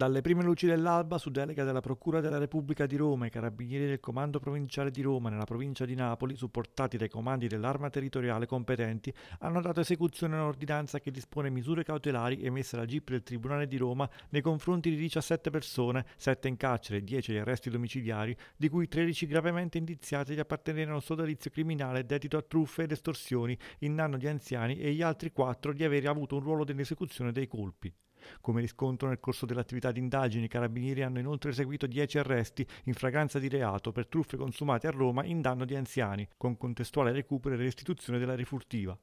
Dalle prime luci dell'alba, su delega della Procura della Repubblica di Roma e carabinieri del Comando Provinciale di Roma nella provincia di Napoli, supportati dai comandi dell'arma territoriale competenti, hanno dato esecuzione a un'ordinanza che dispone misure cautelari emesse dalla GIP del Tribunale di Roma nei confronti di 17 persone, 7 in carcere e 10 di arresti domiciliari, di cui 13 gravemente indiziati di appartenere a un sodalizio criminale dedito a truffe ed estorsioni in danno di anziani e gli altri 4 di aver avuto un ruolo nell'esecuzione dei colpi. Come riscontro nel corso dell'attività di indagini, i carabinieri hanno inoltre eseguito 10 arresti in fragranza di reato per truffe consumate a Roma in danno di anziani, con contestuale recupero e restituzione della rifurtiva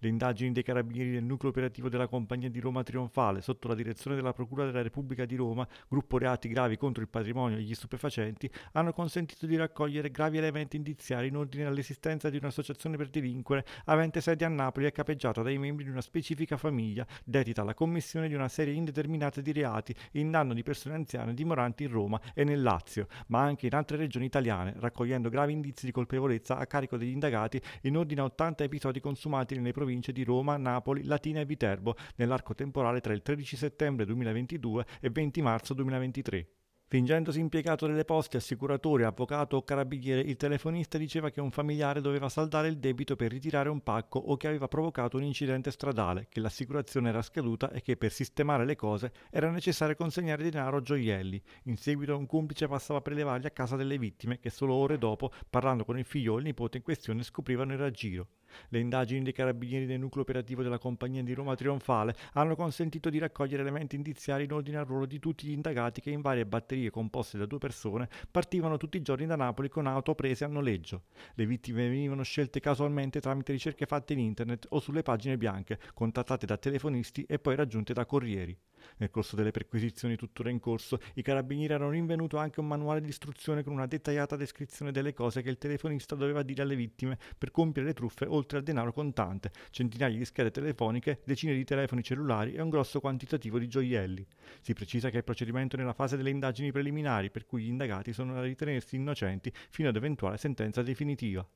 le indagini dei carabinieri del nucleo operativo della compagnia di Roma Trionfale, sotto la direzione della Procura della Repubblica di Roma, gruppo reati gravi contro il patrimonio e gli stupefacenti, hanno consentito di raccogliere gravi elementi indiziari in ordine all'esistenza di un'associazione per delinquere avente sede a Napoli e capeggiata dai membri di una specifica famiglia, dedita alla commissione di una serie indeterminata di reati in danno di persone anziane dimoranti in Roma e nel Lazio, ma anche in altre regioni italiane, raccogliendo gravi indizi di colpevolezza a carico degli indagati in ordine a 80 episodi consumati nelle province province di Roma, Napoli, Latina e Viterbo nell'arco temporale tra il 13 settembre 2022 e 20 marzo 2023. Fingendosi impiegato delle poste, assicuratore, avvocato o carabiniere, il telefonista diceva che un familiare doveva saldare il debito per ritirare un pacco o che aveva provocato un incidente stradale, che l'assicurazione era scaduta e che per sistemare le cose era necessario consegnare denaro a gioielli. In seguito un complice passava per levarli a casa delle vittime che solo ore dopo, parlando con il figlio o il nipote in questione, scoprivano il raggiro. Le indagini dei carabinieri del nucleo operativo della compagnia di Roma Trionfale hanno consentito di raccogliere elementi indiziari in ordine al ruolo di tutti gli indagati che in varie batterie composte da due persone partivano tutti i giorni da Napoli con auto prese a noleggio. Le vittime venivano scelte casualmente tramite ricerche fatte in internet o sulle pagine bianche, contattate da telefonisti e poi raggiunte da corrieri. Nel corso delle perquisizioni tuttora in corso, i carabinieri hanno rinvenuto anche un manuale di istruzione con una dettagliata descrizione delle cose che il telefonista doveva dire alle vittime per compiere le truffe oltre al denaro contante, centinaia di schede telefoniche, decine di telefoni cellulari e un grosso quantitativo di gioielli. Si precisa che il procedimento è nella fase delle indagini preliminari, per cui gli indagati sono da ritenersi innocenti fino ad eventuale sentenza definitiva.